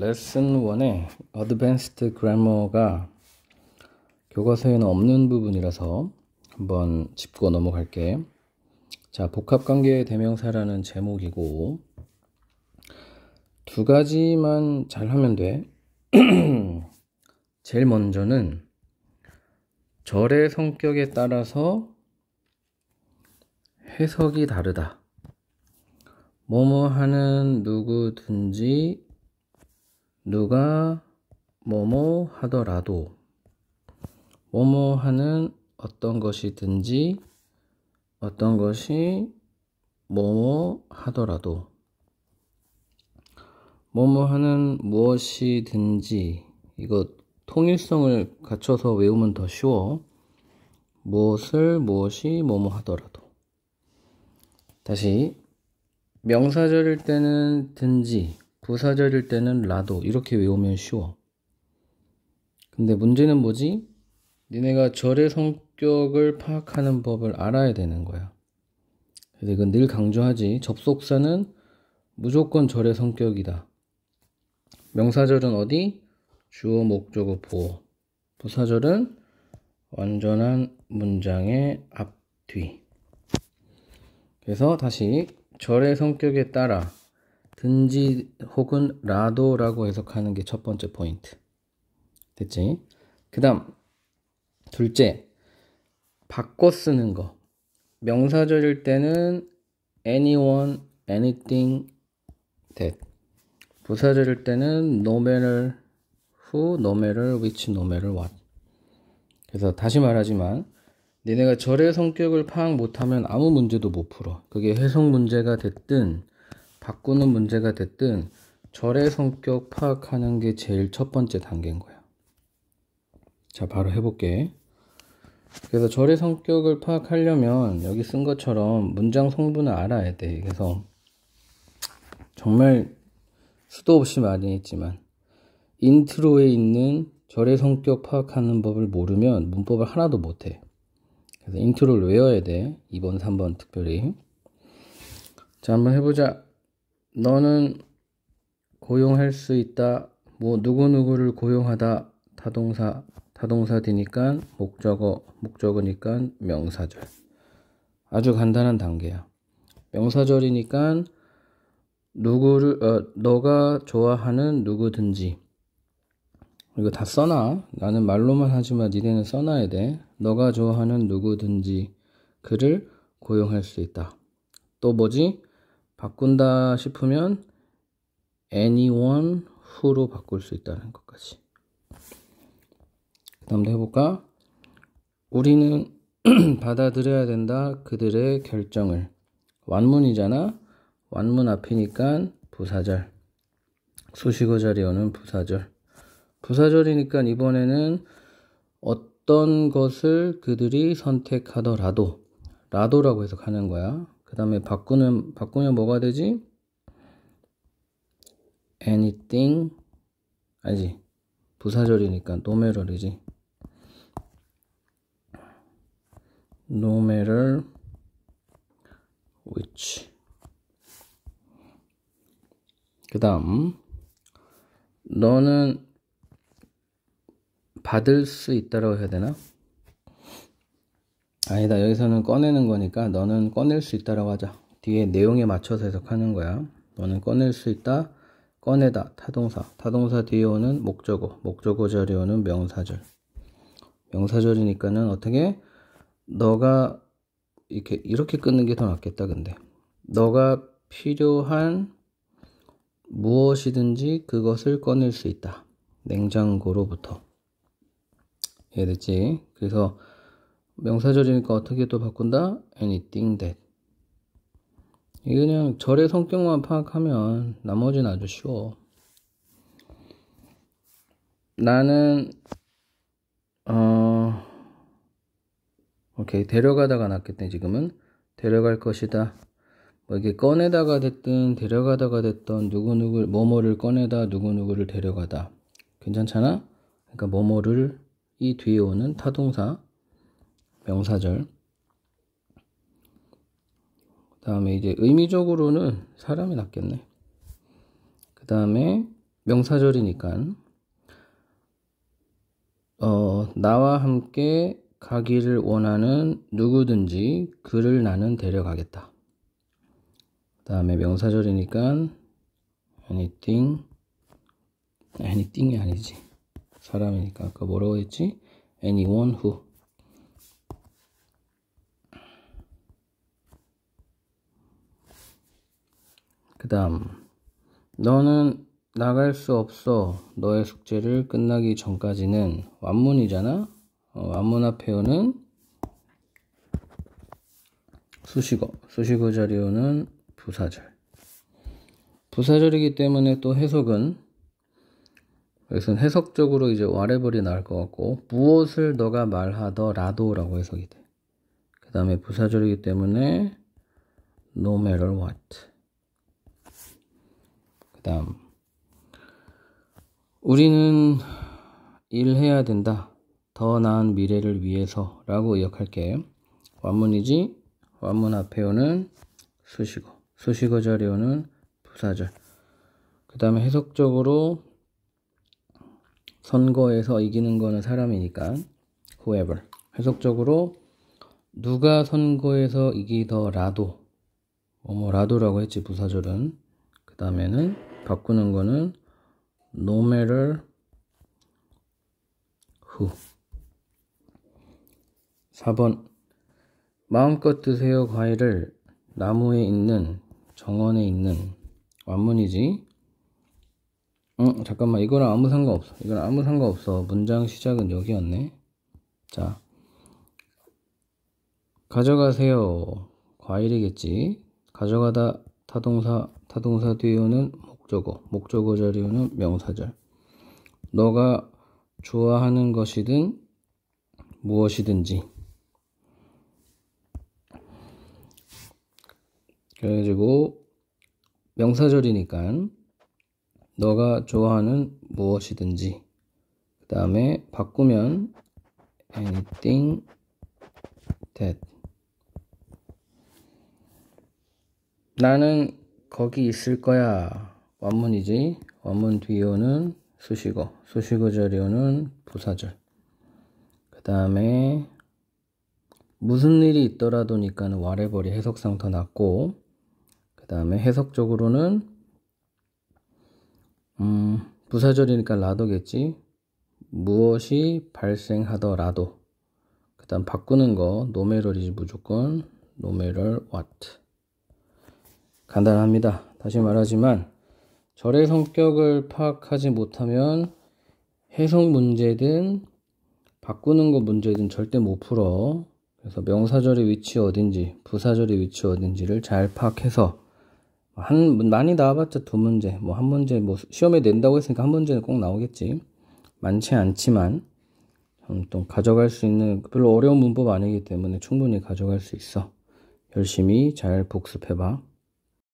레슨 1의 어드밴스드 그래머가 교과서에는 없는 부분이라서 한번 짚고 넘어갈게. 자, 복합관계 의 대명사라는 제목이고 두 가지만 잘 하면 돼. 제일 먼저는 절의 성격에 따라서 해석이 다르다. 뭐뭐 하는 누구든지 누가 뭐뭐 하더라도 뭐뭐 하는 어떤 것이든지 어떤 것이 뭐뭐 하더라도 뭐뭐 하는 무엇이든지 이거 통일성을 갖춰서 외우면 더 쉬워 무엇을 무엇이 뭐뭐 하더라도 다시 명사절일 때는 든지 부사절일 때는 라도 이렇게 외우면 쉬워. 근데 문제는 뭐지? 니네가 절의 성격을 파악하는 법을 알아야 되는 거야. 그래서 이건 늘 강조하지. 접속사는 무조건 절의 성격이다. 명사절은 어디? 주어, 목적어, 보호 부사절은 완전한 문장의 앞, 뒤. 그래서 다시 절의 성격에 따라 든지 혹은 라도라고 해석하는 게 첫 번째 포인트. 됐지? 그 다음, 둘째, 바꿔 쓰는 거. 명사절일 때는 anyone, anything, that. 부사절일 때는 no matter who, no matter which, no matter what. 그래서 다시 말하지만, 니네가 절의 성격을 파악 못하면 아무 문제도 못 풀어. 그게 해석 문제가 됐든, 바꾸는 문제가 됐든 절의 성격 파악하는 게 제일 첫 번째 단계인 거야. 자, 바로 해볼게. 그래서 절의 성격을 파악하려면 여기 쓴 것처럼 문장 성분을 알아야 돼. 그래서 정말 수도 없이 많이 했지만 인트로에 있는 절의 성격 파악하는 법을 모르면 문법을 하나도 못해. 그래서 인트로를 외워야 돼. 2번, 3번 특별히. 자, 한번 해보자. 너는 고용할 수 있다. 뭐 누구누구를 고용하다. 타동사 타동사 되니까 목적어 목적어니까 명사절. 아주 간단한 단계야. 명사절이니까 누구를 어, 너가 좋아하는 누구든지 이거 다 써놔. 나는 말로만 하지만 니네는 써놔야 돼. 너가 좋아하는 누구든지 그를 고용할 수 있다. 또 뭐지? 바꾼다 싶으면 anyone who로 바꿀 수 있다는 것까지 그 다음도 해볼까? 우리는 받아들여야 된다 그들의 결정을 완문이잖아 완문 앞이니까 부사절 수식어 자리에 오는 부사절 부사절이니까 이번에는 어떤 것을 그들이 선택하더라도 라도라고 해석하는 거야 그 다음에 바꾸는 바꾸면 뭐가 되지? anything 아니지 부사절이니까 노메럴이지 노메럴 which 그 다음 너는 받을 수 있다라고 해야 되나? 아니다 여기서는 꺼내는 거니까 너는 꺼낼 수 있다라고 하자 뒤에 내용에 맞춰서 해석하는 거야 너는 꺼낼 수 있다 꺼내다 타동사 타동사 뒤에 오는 목적어 목적어 자리에 오는 명사절 명사절이니까는 어떻게 너가 이렇게 이렇게 끊는 게 더 낫겠다 근데 너가 필요한 무엇이든지 그것을 꺼낼 수 있다 냉장고로부터 이해됐지 그래서 명사절이니까 어떻게 또 바꾼다? anything that. 이게 그냥 절의 성격만 파악하면 나머지는 아주 쉬워. 나는, 어, 오케이. 데려가다가 났겠네, 지금은. 데려갈 것이다. 뭐 이게 꺼내다가 됐든, 데려가다가 됐든 누구누구, 뭐뭐를 꺼내다, 누구누구를 데려가다. 괜찮잖아? 그러니까 뭐뭐를 이 뒤에 오는 타동사 명사절. 그 다음에 이제 의미적으로는 사람이 낫겠네. 그 다음에 명사절이니까 어, 나와 함께 가기를 원하는 누구든지 그를 나는 데려가겠다. 그 다음에 명사절이니까 anything anything이 아니지. 사람이니까 아까 뭐라고 했지? anyone who 그 다음 너는 나갈 수 없어 너의 숙제를 끝나기 전까지는 완문이잖아 어, 완문 앞에오는 수식어 수식어 자리오는 부사절 부사절이기 때문에 또 해석은 여기서 해석적으로 이제 와레벌이 나올 것 같고 무엇을 너가 말하더라도라고 해석이 돼. 그 다음에 부사절이기 때문에 no matter what 다 음. 우리는 일해야 된다. 더 나은 미래를 위해서 라고 의역할게. 완문이지, 완문 앞에 오는 수식어. 수식어 자리 오는 부사절. 그 다음에 해석적으로 선거에서 이기는 거는 사람이니까 whoever. 해석적으로 누가 선거에서 이기더라도 뭐뭐라도라고 했지 부사절은 그 다음에는 바꾸는 거는 no matter who 4번 마음껏 드세요 과일을 나무에 있는 정원에 있는 완문이지 응 잠깐만 이거랑 아무 상관없어 이건 아무 상관없어 문장 시작은 여기였네 자 가져가세요 과일이겠지 가져가다 타동사 타동사 뒤에 오는 뭐 목적어, 목적어 자리는 명사절. 너가 좋아하는 것이든 무엇이든지. 그래가지고 명사절이니까 너가 좋아하는 무엇이든지. 그 다음에 바꾸면 anything that. 나는 거기 있을 거야. 원문이지 원문 뒤오는 수식어 수식어 자리오는 부사절 그 다음에 무슨 일이 있더라도니까 는 와레벌이 해석상 더 낫고 그 다음에 해석적으로는 음, 부사절이니까 라도겠지 무엇이 발생하더라도 그 다음 바꾸는 거 노메럴이지 무조건 노메럴 what 간단합니다 다시 말하지만 절의 성격을 파악하지 못하면 해석 문제든 바꾸는 거 문제든 절대 못 풀어. 그래서 명사절의 위치 어딘지, 부사절의 위치 어딘지를 잘 파악해서 뭐 한 많이 나와봤자 두 문제, 뭐 한 문제 뭐 시험에 낸다고 했으니까 한 문제는 꼭 나오겠지. 많지 않지만 좀 가져갈 수 있는 별로 어려운 문법 아니기 때문에 충분히 가져갈 수 있어. 열심히 잘 복습해봐.